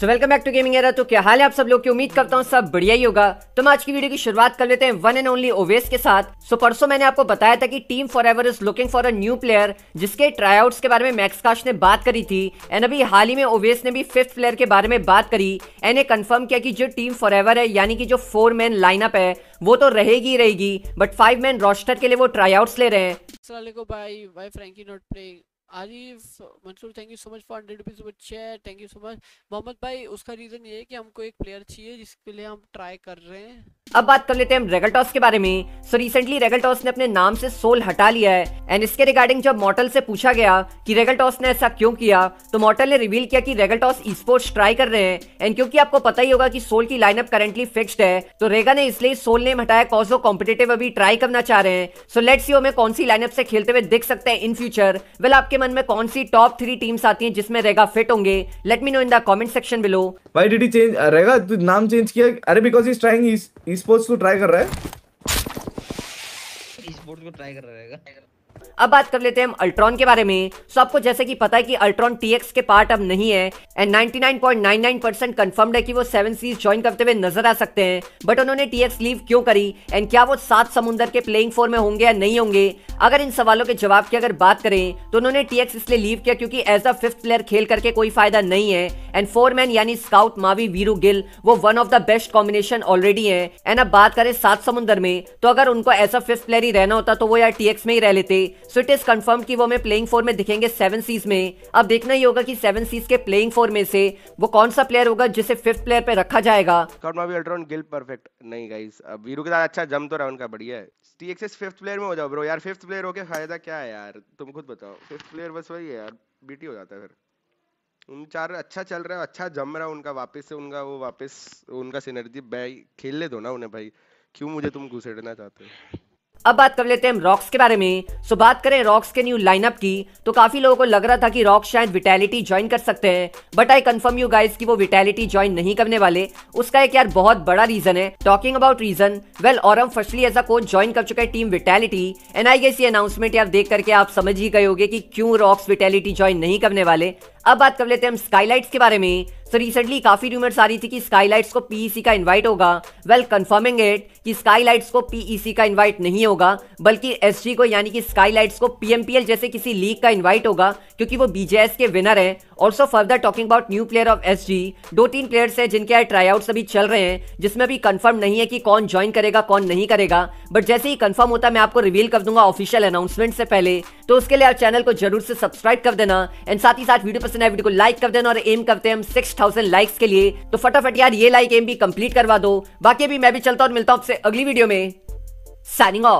so welcome back to gaming era तो क्या हाल है आप सब लोग की उम्मीद करता हूँ सब बढ़िया ही होगा तो मैं आज की वीडियो की शुरुआत कर लेते हैं वन एंड ओनली ओवेस के साथ सो so, परसों मैंने आपको बताया था कि team forever is looking for a new player जिसके ट्राईआउट्स के बारे में मैक्सकाश ने बात करी थी एंड अभी हाल ही में ओवेस ने भी फिफ्थ प्लेयर के बारे में बात करी एंड ये कन्फर्म किया कि जो टीम फॉर एवर है यानी कि जो फोर मैन लाइनअप है वो तो रहेगी रहेगी बट फाइव मैन रोस्टर के लिए वो ट्राई आउट्स ले रहे हैं Arif Mansoor thank you so much for hundred rupees बच्चे chat thank you so much Mohammed भाई उसका रीज़न ये है कि हमको एक प्लेयर चाहिए जिसके लिए हम ट्राई कर रहे हैं अब बात कर लेते हैं रेगल टॉस के बारे में सो रिसेंटली रेगल टॉस ने अपने नाम से सोल हटा लिया है एंड इसके रिगार्डिंग जब मॉटल से पूछा गया कि रेगल टॉस ने ऐसा क्यों किया तो मॉटल ने रिवील किया कि Regaltos esports try कर रहे हैं एंड क्योंकि आपको पता ही होगा कि सोल की लाइनअप करेंटली फिक्स्ड है तो रेगा ने इसलिए सोल नेम हटाया कॉज वो कॉम्पिटेटिव अभी ट्राई करना चाह रहे हैं सो लेट्स यू हमें कौन सी लाइनअप से खेलते हुए दिख सकते हैं इन फ्यूचर वेल आपके मन में कौन सी टॉप थ्री टीम्स आती है जिसमें रेगा फिट होंगे let me know in the comment section below why did he change Rega नाम चेंज किया अरे बिकॉज इज ट्राइंग स्पोर्ट्स तो ट्राई कर रहा है स्पोर्ट्स को ट्राई कर रहेगा अब बात कर लेते हैं हम अल्ट्रॉन के बारे में सो आपको जैसे कि पता है कि अल्ट्रॉन टीएक्स के पार्ट अब नहीं है एंड 99.99 परसेंट कंफर्म्ड है कि वो सेवन सीज ज्वाइन करते हुए नजर आ सकते हैं बट उन्होंने टीएक्स लीव क्यों करी एंड क्या वो सात समुंदर के प्लेइंग फोर में होंगे या नहीं होंगे अगर इन सवालों के जवाब की अगर बात करें तो उन्होंने टीएक्स इसलिए लीव किया क्योंकि एज अ फिफ्थ प्लेयर खेल करके कोई फायदा नहीं है एंड फोर मैन यानी स्काउट मावी वीरू गिल वो one of the best combination already है एंड अब बात करें सात समुंदर में तो अगर उनको एज अ फिफ्थ प्लेयर ही रहना होता तो वो यार टीएक्स में ही रह लेते सो इट इज कंफर्म कि वो हमें प्लेइंग फोर में दिखेंगे सेवन सीज में अब देखना ही होगा कि सेवन सीज के प्लेइंग फोर में से वो कौन सा प्लेयर होगा जिसे फिफ्थ प्लेयर पे रखा जाएगा गिल परफेक्ट नहीं गाइस वीरू के साथ अच्छा जम तो रहा उनका बढ़िया है टीएक्सएस फिफ्थ प्लेयर में हो जाओ ब्रो यार फिफ्थ प्लेयर होके फायदा क्या है यार तुम खुद बताओ फिफ्थ प्लेयर बस वही है यार बीटी हो जाता है फिर उन चार अच्छा चल रहा है अच्छा जम रहा है उनका वापस से उनका वो वापस उनका सिनर्जी खेलने दो ना उन्हें भाई क्यों मुझे तुम घुसेड़ना चाहते हो अब बात कर लेते हैं हम रॉक्स के बारे में सो बात करें रॉक्स के न्यू लाइनअप की तो काफी लोगों को लग रहा था कि रॉक्स शायद विटैलिटी ज्वाइन कर सकते हैं but I confirm you guys कि वो विटैलिटी ज्वाइन नहीं करने वाले उसका एक यार बहुत बड़ा रीजन है टॉकिंग अबाउट रीजन वेल और firstly as a coach join कर चुका है team Vitality and I guess ये अनाउंसमेंट यार देख करके आप समझ ही गए होगे कि क्यों रॉक्स विटैलिटी ज्वाइन नहीं करने वाले अब बात कर लेते हैं हम स्काईलाइट्स के बारे में सो रिसेंटली काफी रूमर्स आ रही थी कि स्काईलाइट्स को पीईसी e का इनवाइट होगा वेल कंफर्मिंग इट कि स्काईलाइट्स को पीईसी e का इनवाइट नहीं होगा बल्कि एसजी को यानी कि स्काईलाइट्स को पीएमपीएल जैसे किसी लीग का इनवाइट होगा क्योंकि वो बीजेएस के विनर है also further talking about new player of S दो तीन प्लेयर्स हैं जिनके ट्राई आउट्स अभी चल रहे हैं जिसमें अभी कंफर्म नहीं है कि कौन ज्वाइन करेगा कौन नहीं करेगा बट जैसे ही कंफर्म होता है मैं आपको रिवील कर दूंगा ऑफिशियल अनाउंसमेंट से पहले तो उसके लिए आप चैनल को जरूर से सब्सक्राइब कर देना एंड साथ ही साथ वीडियो पसंद है वीडियो को लाइक कर देना और एम करते हैं हम सिक्स थाउजेंड लाइक्स के लिए तो फटाफट यार ये लाइक एम भी कंप्लीट करवा दो बाकी भी मैं भी चलता और मिलता हूँ आपसे अगली वीडियो में साइनिंग ऑफ